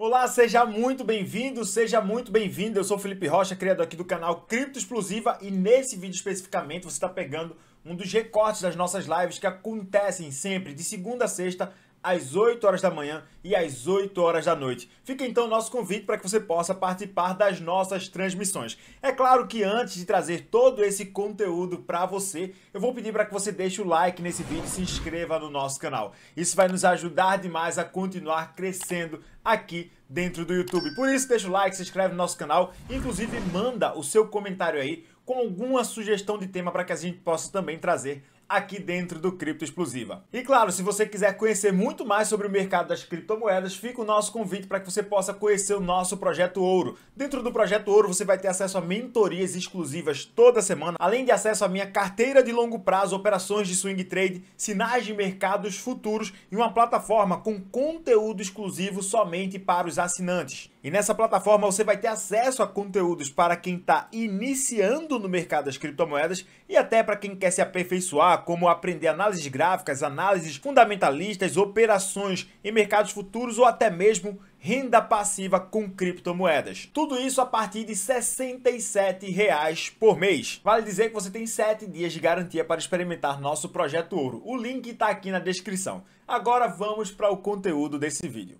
Olá, seja muito bem-vindo, seja muito bem-vindo. Eu sou Felipe Rocha, criador aqui do canal Cripto Explosiva e nesse vídeo especificamente você está pegando um dos recortes das nossas lives que acontecem sempre de segunda a sexta às 8 horas da manhã e às 8 horas da noite. Fica então o nosso convite para que você possa participar das nossas transmissões. É claro que antes de trazer todo esse conteúdo para você, eu vou pedir para que você deixe o like nesse vídeo e se inscreva no nosso canal. Isso vai nos ajudar demais a continuar crescendo aqui dentro do YouTube. Por isso, deixa o like, se inscreve no nosso canal, inclusive manda o seu comentário aí com alguma sugestão de tema para que a gente possa também trazer aqui dentro do Cripto Explosiva. E claro, se você quiser conhecer muito mais sobre o mercado das criptomoedas, fica o nosso convite para que você possa conhecer o nosso projeto Ouro. Dentro do projeto Ouro, você vai ter acesso a mentorias exclusivas toda semana, além de acesso à minha carteira de longo prazo, operações de swing trade, sinais de mercados futuros e uma plataforma com conteúdo exclusivo somente para os assinantes. E nessa plataforma você vai ter acesso a conteúdos para quem está iniciando no mercado das criptomoedas e até para quem quer se aperfeiçoar, como aprender análises gráficas, análises fundamentalistas, operações em mercados futuros ou até mesmo renda passiva com criptomoedas. Tudo isso a partir de R$ 67,00 por mês. Vale dizer que você tem 7 dias de garantia para experimentar nosso projeto Ouro. O link está aqui na descrição. Agora vamos para o conteúdo desse vídeo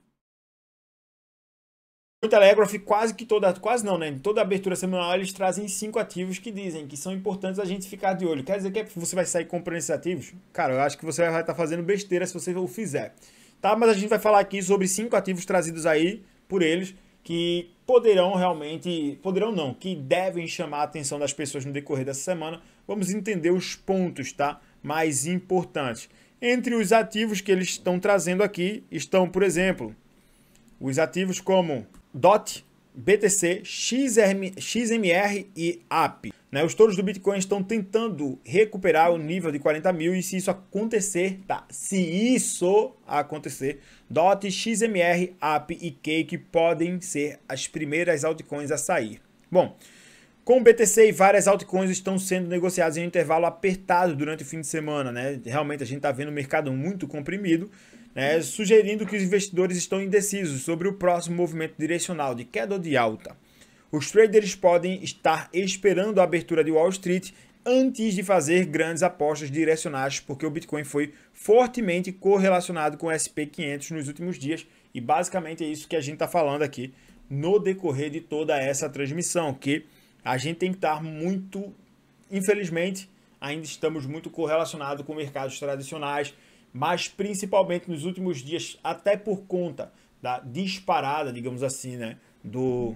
no Telegraph, quase que toda, quase não, né? Toda abertura semanal eles trazem cinco ativos que dizem que são importantes a gente ficar de olho. Quer dizer que você vai sair comprando esses ativos? Cara, eu acho que você vai estar fazendo besteira se você o fizer. Tá? Mas a gente vai falar aqui sobre cinco ativos trazidos aí por eles que poderão realmente, poderão não, que devem chamar a atenção das pessoas no decorrer dessa semana. Vamos entender os pontos, tá? Mais importantes. Entre os ativos que eles estão trazendo aqui estão, por exemplo, os ativos como DOT, BTC, XRM, XMR e AP. Né? Os touros do Bitcoin estão tentando recuperar o nível de 40 mil e se isso acontecer, tá? Se isso acontecer, DOT, XMR, AP e Cake podem ser as primeiras altcoins a sair. Bom, com o BTC e várias altcoins estão sendo negociadas em um intervalo apertado durante o fim de semana, né? Realmente a gente está vendo o mercado muito comprimido né, sugerindo que os investidores estão indecisos sobre o próximo movimento direcional de queda ou de alta. Os traders podem estar esperando a abertura de Wall Street antes de fazer grandes apostas direcionais, porque o Bitcoin foi fortemente correlacionado com o SP 500 nos últimos dias e basicamente é isso que a gente está falando aqui no decorrer de toda essa transmissão, que a gente tem que estar tá muito, infelizmente, ainda estamos muito correlacionados com mercados tradicionais, mas principalmente nos últimos dias, até por conta da disparada, digamos assim, né, do,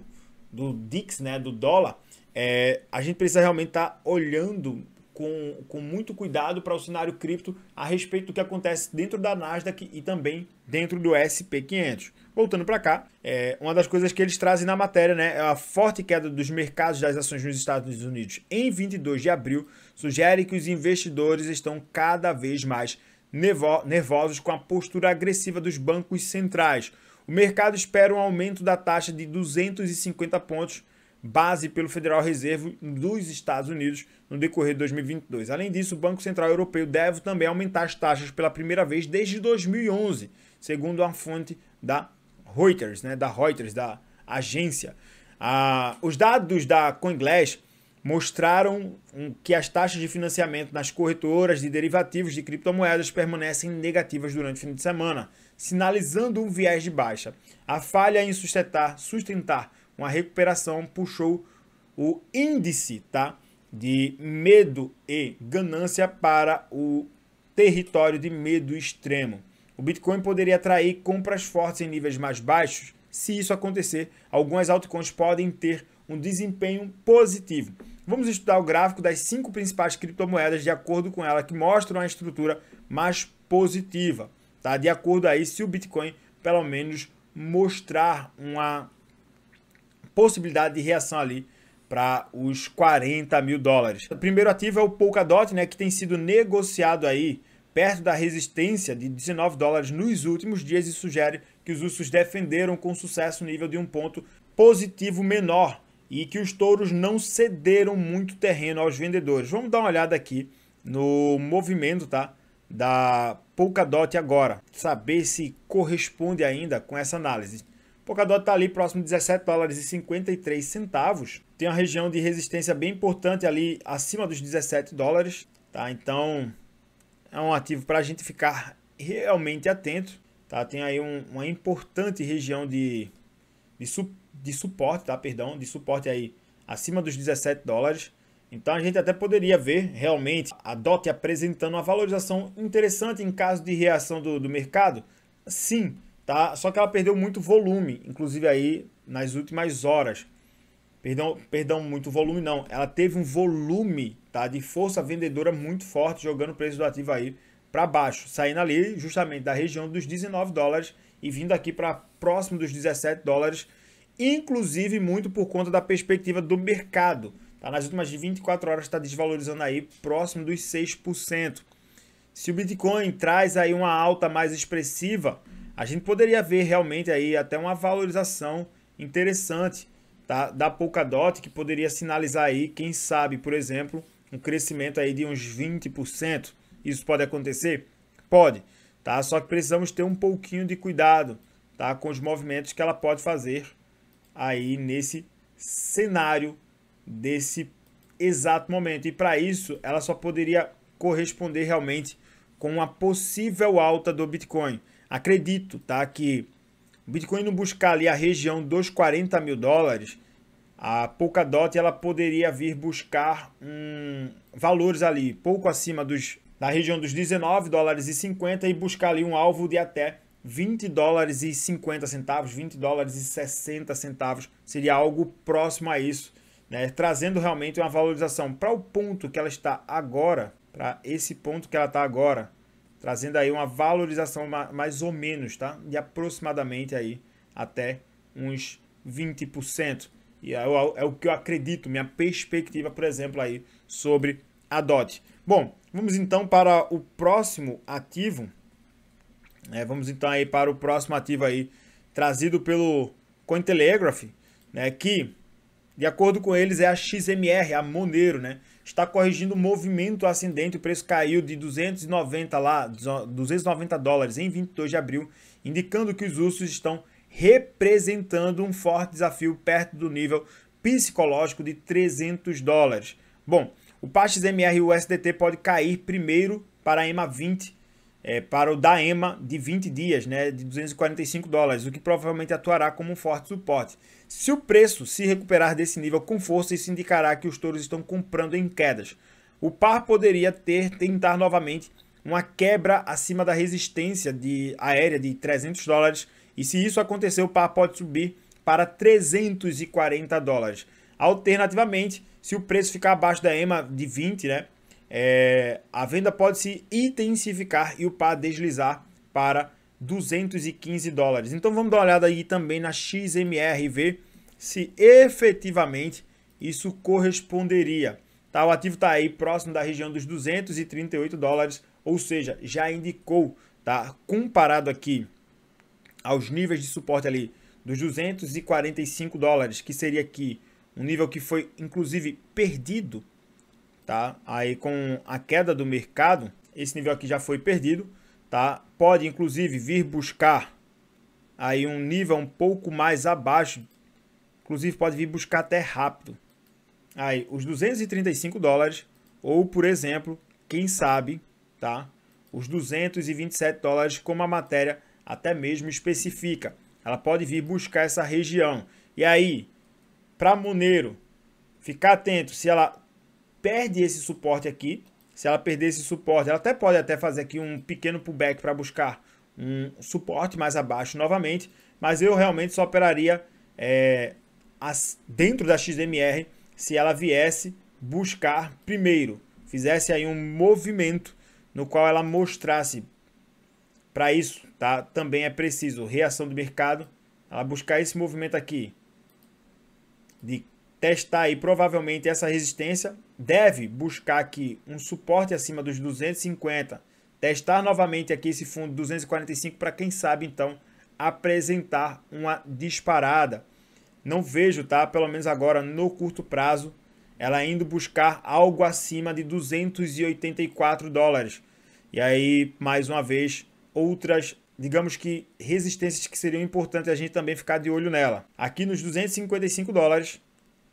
do DIX, né, do dólar, é, a gente precisa realmente estar tá olhando com, com muito cuidado para o cenário cripto a respeito do que acontece dentro da Nasdaq e também dentro do SP500. Voltando para cá, é, uma das coisas que eles trazem na matéria né, é a forte queda dos mercados das ações nos Estados Unidos em 22 de abril sugere que os investidores estão cada vez mais nervosos com a postura agressiva dos bancos centrais. O mercado espera um aumento da taxa de 250 pontos base pelo Federal Reserve dos Estados Unidos no decorrer de 2022. Além disso, o Banco Central Europeu deve também aumentar as taxas pela primeira vez desde 2011, segundo a fonte da Reuters, né, da Reuters, da agência. Ah, os dados da CoinGlass mostraram que as taxas de financiamento nas corretoras de derivativos de criptomoedas permanecem negativas durante o fim de semana, sinalizando um viés de baixa. A falha em sustentar, sustentar uma recuperação puxou o índice tá, de medo e ganância para o território de medo extremo. O Bitcoin poderia atrair compras fortes em níveis mais baixos. Se isso acontecer, algumas altcoins podem ter um desempenho positivo. Vamos estudar o gráfico das cinco principais criptomoedas de acordo com ela que mostram a estrutura mais positiva, tá? De acordo aí se o Bitcoin pelo menos mostrar uma possibilidade de reação ali para os 40 mil dólares. O primeiro ativo é o Polkadot, né, que tem sido negociado aí perto da resistência de 19 dólares nos últimos dias e sugere que os russos defenderam com sucesso o nível de um ponto positivo menor e que os touros não cederam muito terreno aos vendedores. Vamos dar uma olhada aqui no movimento, tá? Da Polkadot agora, saber se corresponde ainda com essa análise. Polkadot está ali próximo de 17 dólares e 53 centavos. Tem uma região de resistência bem importante ali acima dos 17 dólares, tá? Então é um ativo para a gente ficar realmente atento, tá? Tem aí um, uma importante região de, de suporte de suporte, tá? Perdão, de suporte aí acima dos 17 dólares. Então a gente até poderia ver realmente a DOT apresentando uma valorização interessante em caso de reação do, do mercado. Sim, tá? Só que ela perdeu muito volume, inclusive aí nas últimas horas. Perdão, perdão, muito volume não. Ela teve um volume, tá, de força vendedora muito forte, jogando o preço do ativo aí para baixo, saindo ali justamente da região dos 19 dólares e vindo aqui para próximo dos 17 dólares inclusive muito por conta da perspectiva do mercado. Tá? Nas últimas 24 horas está desvalorizando aí próximo dos 6%. Se o Bitcoin traz aí uma alta mais expressiva, a gente poderia ver realmente aí até uma valorização interessante tá? da Polkadot, que poderia sinalizar aí, quem sabe, por exemplo, um crescimento aí de uns 20%. Isso pode acontecer? Pode, tá? Só que precisamos ter um pouquinho de cuidado, tá? Com os movimentos que ela pode fazer aí nesse cenário desse exato momento. E para isso, ela só poderia corresponder realmente com uma possível alta do Bitcoin. Acredito, tá, que o Bitcoin não buscar ali a região dos 40 mil dólares, a Polkadot ela poderia vir buscar um, valores ali pouco acima dos da região dos 19 dólares e 50 e buscar ali um alvo de até 20 dólares e 50 centavos, 20 dólares e 60 centavos, seria algo próximo a isso, né? trazendo realmente uma valorização para o ponto que ela está agora, para esse ponto que ela está agora, trazendo aí uma valorização mais ou menos, tá? De aproximadamente aí até uns 20%. E é o, é o que eu acredito, minha perspectiva, por exemplo, aí sobre a DOT. Bom, vamos então para o próximo ativo, é, vamos então aí para o próximo ativo aí, trazido pelo Cointelegraph, né, que, de acordo com eles, é a XMR, a Monero, né? Está corrigindo o movimento ascendente, o preço caiu de 290 lá, 290 dólares em 22 de abril, indicando que os ursos estão representando um forte desafio perto do nível psicológico de 300 dólares. Bom, o PAX MR e o SDT pode cair primeiro para a EMA 20 é, para o Daema de 20 dias, né, de 245 dólares, o que provavelmente atuará como um forte suporte. Se o preço se recuperar desse nível com força, isso indicará que os touros estão comprando em quedas. O par poderia ter tentar novamente uma quebra acima da resistência de aérea de 300 dólares e se isso acontecer, o par pode subir para 340 dólares. Alternativamente, se o preço ficar abaixo da EMA de 20, né, é, a venda pode se intensificar e o par deslizar para 215 dólares. Então vamos dar uma olhada aí também na XMR e ver se efetivamente isso corresponderia. Tá, o ativo está aí próximo da região dos 238 dólares, ou seja, já indicou, tá? Comparado aqui aos níveis de suporte ali dos 245 dólares, que seria aqui um nível que foi inclusive perdido tá? Aí com a queda do mercado, esse nível aqui já foi perdido, tá? Pode inclusive vir buscar aí um nível um pouco mais abaixo, inclusive pode vir buscar até rápido. Aí os 235 dólares ou, por exemplo, quem sabe, tá? Os 227 dólares como a matéria até mesmo especifica. Ela pode vir buscar essa região. E aí, para Monero, ficar atento se ela perde esse suporte aqui. Se ela perder esse suporte, ela até pode até fazer aqui um pequeno pullback para buscar um suporte mais abaixo novamente, mas eu realmente só operaria é, as, dentro da XMR se ela viesse buscar primeiro, fizesse aí um movimento no qual ela mostrasse para isso, tá? Também é preciso reação do mercado, ela buscar esse movimento aqui de testar aí provavelmente essa resistência, deve buscar aqui um suporte acima dos 250, testar novamente aqui esse fundo 245 para quem sabe então apresentar uma disparada. Não vejo, tá? Pelo menos agora no curto prazo, ela indo buscar algo acima de 284 dólares. E aí, mais uma vez, outras, digamos que resistências que seriam importantes a gente também ficar de olho nela. Aqui nos 255 dólares,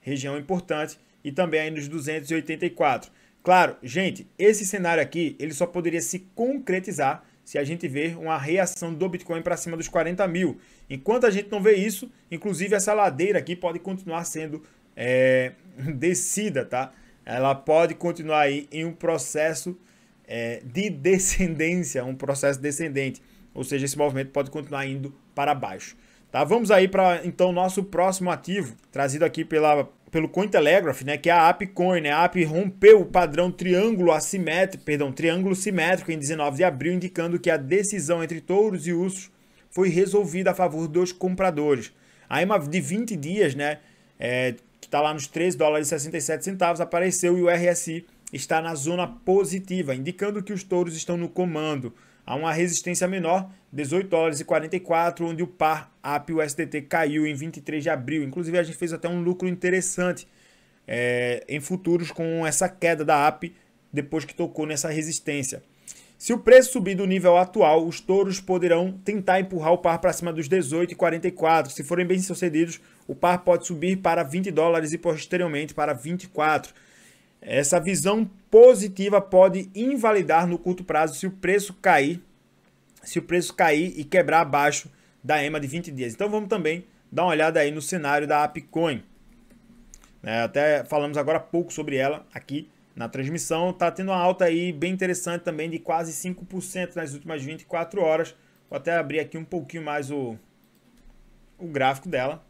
região importante, e também aí nos 284. Claro, gente, esse cenário aqui ele só poderia se concretizar se a gente ver uma reação do Bitcoin para cima dos 40 mil. Enquanto a gente não vê isso, inclusive essa ladeira aqui pode continuar sendo é, descida, tá? Ela pode continuar aí em um processo é, de descendência, um processo descendente. Ou seja, esse movimento pode continuar indo para baixo. Tá? Vamos aí para então nosso próximo ativo, trazido aqui pela pelo Cointelegraph, né, que é a AppCoin, Coin, né, a app rompeu o padrão triângulo assimétrico, perdão, triângulo simétrico em 19 de abril, indicando que a decisão entre touros e ursos foi resolvida a favor dos compradores. A EMA de 20 dias, né, é, que está lá nos 3 dólares e 67 centavos, apareceu e o RSI está na zona positiva, indicando que os touros estão no comando a uma resistência menor, 18 dólares e 44, onde o par AP USDT caiu em 23 de abril. Inclusive, a gente fez até um lucro interessante é, em futuros com essa queda da AP depois que tocou nessa resistência. Se o preço subir do nível atual, os touros poderão tentar empurrar o par para cima dos 18 44 Se forem bem sucedidos, o par pode subir para 20 dólares e posteriormente para 24. Essa visão positiva pode invalidar no curto prazo se o preço cair, se o preço cair e quebrar abaixo da EMA de 20 dias. Então vamos também dar uma olhada aí no cenário da ApCoin É, né? até falamos agora pouco sobre ela aqui na transmissão. Está tendo uma alta aí bem interessante também de quase 5% nas últimas 24 horas. Vou até abrir aqui um pouquinho mais o, o gráfico dela.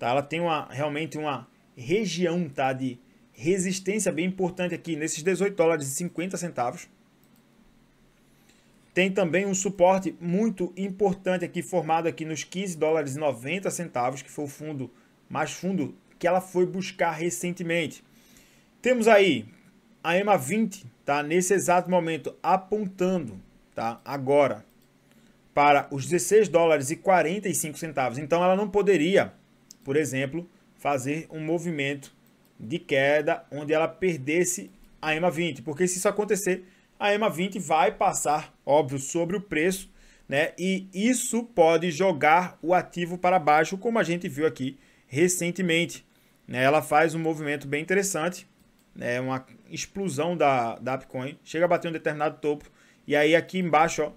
Tá? Ela tem uma, realmente uma região tá, de resistência bem importante aqui nesses 18 dólares e 50 centavos. Tem também um suporte muito importante aqui formado aqui nos 15 dólares e 90 centavos, que foi o fundo mais fundo que ela foi buscar recentemente. Temos aí a EMA 20, tá? Nesse exato momento apontando, tá? Agora para os 16 dólares e 45 centavos. Então ela não poderia, por exemplo, fazer um movimento de queda onde ela perdesse a EMA 20, porque se isso acontecer, a EMA 20 vai passar, óbvio, sobre o preço, né? E isso pode jogar o ativo para baixo, como a gente viu aqui recentemente. Né? Ela faz um movimento bem interessante, né? uma explosão da, da Bitcoin, chega a bater um determinado topo, e aí aqui embaixo, ó,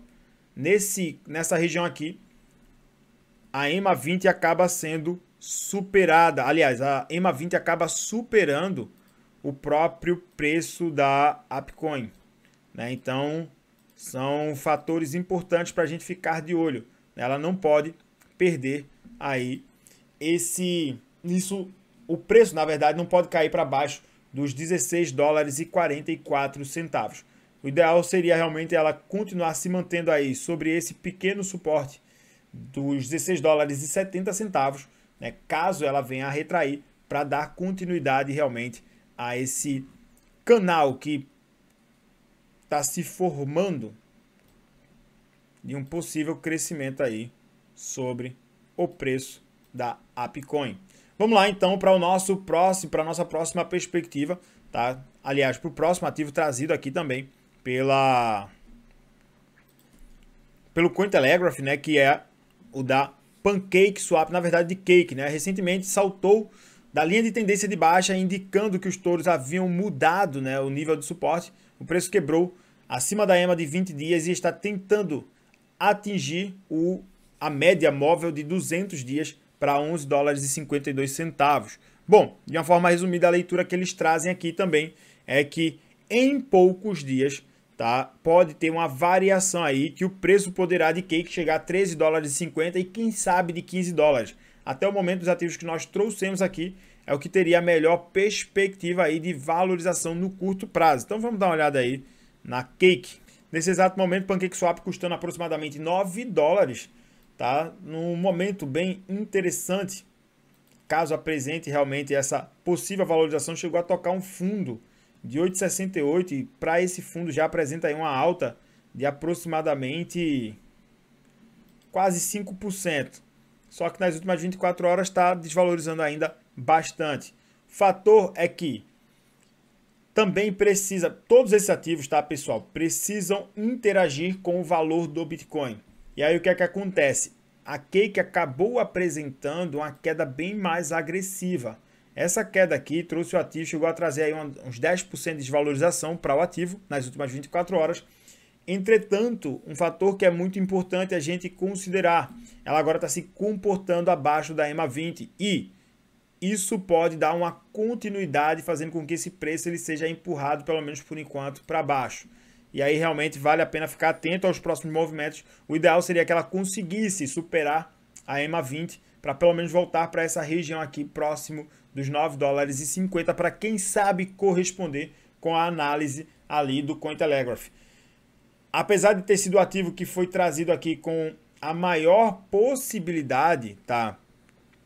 nesse, nessa região aqui, a EMA 20 acaba sendo superada, aliás, a EMA 20 acaba superando o próprio preço da Apcoin. Né? Então, são fatores importantes para a gente ficar de olho. Ela não pode perder aí esse isso o preço na verdade não pode cair para baixo dos 16 dólares e 44 centavos. O ideal seria realmente ela continuar se mantendo aí sobre esse pequeno suporte dos 16 dólares e 70 centavos né, caso ela venha a retrair, para dar continuidade realmente a esse canal que está se formando de um possível crescimento aí sobre o preço da Apcoin. Vamos lá então para o nosso próximo, para a nossa próxima perspectiva, tá? Aliás, para o próximo ativo trazido aqui também pela pelo Cointelegraph, né, que é o da Pancake Swap, na verdade de Cake, né? recentemente saltou da linha de tendência de baixa, indicando que os touros haviam mudado né, o nível de suporte. O preço quebrou acima da EMA de 20 dias e está tentando atingir o, a média móvel de 200 dias para 11 dólares e 52 centavos. Bom, de uma forma resumida, a leitura que eles trazem aqui também é que em poucos dias tá? Pode ter uma variação aí que o preço poderá de cake chegar a 13 dólares e 50 e quem sabe de 15 dólares. Até o momento os ativos que nós trouxemos aqui é o que teria a melhor perspectiva aí de valorização no curto prazo. Então vamos dar uma olhada aí na Cake. Nesse exato momento, Pancake Swap custando aproximadamente 9 dólares, tá? Num momento bem interessante, caso apresente realmente essa possível valorização, chegou a tocar um fundo de 8,68 e para esse fundo já apresenta aí uma alta de aproximadamente quase 5%. Só que nas últimas 24 horas está desvalorizando ainda bastante. Fator é que também precisa, todos esses ativos, tá, pessoal, precisam interagir com o valor do Bitcoin. E aí o que é que acontece? A Cake acabou apresentando uma queda bem mais agressiva. Essa queda aqui trouxe o ativo, chegou a trazer aí uns 10% de desvalorização para o ativo nas últimas 24 horas. Entretanto, um fator que é muito importante a gente considerar, ela agora está se comportando abaixo da EMA 20 e isso pode dar uma continuidade fazendo com que esse preço ele seja empurrado, pelo menos por enquanto, para baixo. E aí realmente vale a pena ficar atento aos próximos movimentos. O ideal seria que ela conseguisse superar a EMA 20 para pelo menos voltar para essa região aqui próximo dos 9 dólares e 50 para quem sabe corresponder com a análise ali do Cointelegraph. Apesar de ter sido o ativo que foi trazido aqui com a maior possibilidade, tá?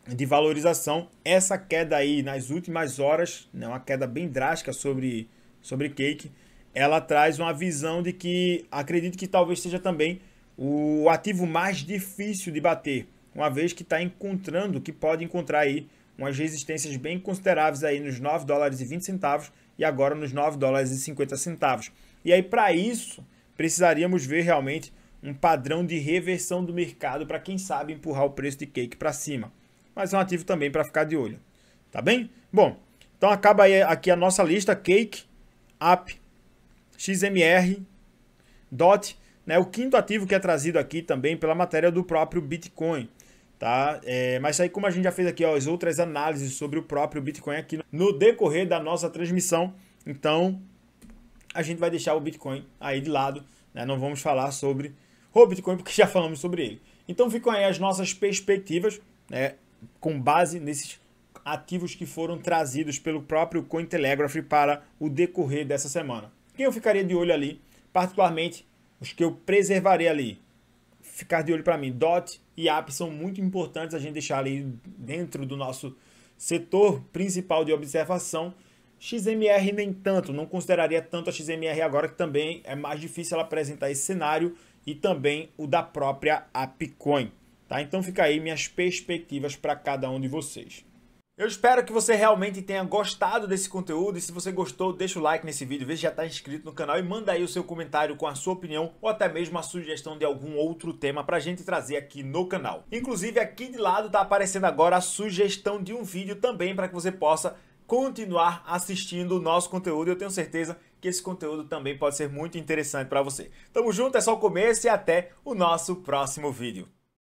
de valorização, essa queda aí nas últimas horas, né, uma queda bem drástica sobre sobre Cake, ela traz uma visão de que acredito que talvez seja também o ativo mais difícil de bater, uma vez que está encontrando que pode encontrar aí umas resistências bem consideráveis aí nos 9 dólares e 20 centavos e agora nos 9 dólares e 50 centavos. E aí para isso, precisaríamos ver realmente um padrão de reversão do mercado para quem sabe empurrar o preço de cake para cima. Mas é um ativo também para ficar de olho, tá bem? Bom, então acaba aí aqui a nossa lista cake, app, XMR, DOT, né? O quinto ativo que é trazido aqui também pela matéria do próprio Bitcoin tá? É, mas aí, como a gente já fez aqui ó, as outras análises sobre o próprio Bitcoin aqui no decorrer da nossa transmissão, então a gente vai deixar o Bitcoin aí de lado, né? Não vamos falar sobre o Bitcoin porque já falamos sobre ele. Então ficam aí as nossas perspectivas, né? Com base nesses ativos que foram trazidos pelo próprio Cointelegraph para o decorrer dessa semana. Quem eu ficaria de olho ali, particularmente os que eu preservarei ali, ficar de olho para mim. DOT e app são muito importantes a gente deixar ali dentro do nosso setor principal de observação. XMR nem tanto, não consideraria tanto a XMR agora que também é mais difícil ela apresentar esse cenário e também o da própria AppCoin. Tá? Então fica aí minhas perspectivas para cada um de vocês. Eu espero que você realmente tenha gostado desse conteúdo e se você gostou, deixa o like nesse vídeo, vê se já está inscrito no canal e manda aí o seu comentário com a sua opinião ou até mesmo a sugestão de algum outro tema para a gente trazer aqui no canal. Inclusive aqui de lado está aparecendo agora a sugestão de um vídeo também para que você possa continuar assistindo o nosso conteúdo. Eu tenho certeza que esse conteúdo também pode ser muito interessante para você. Tamo junto, é só o começo e até o nosso próximo vídeo.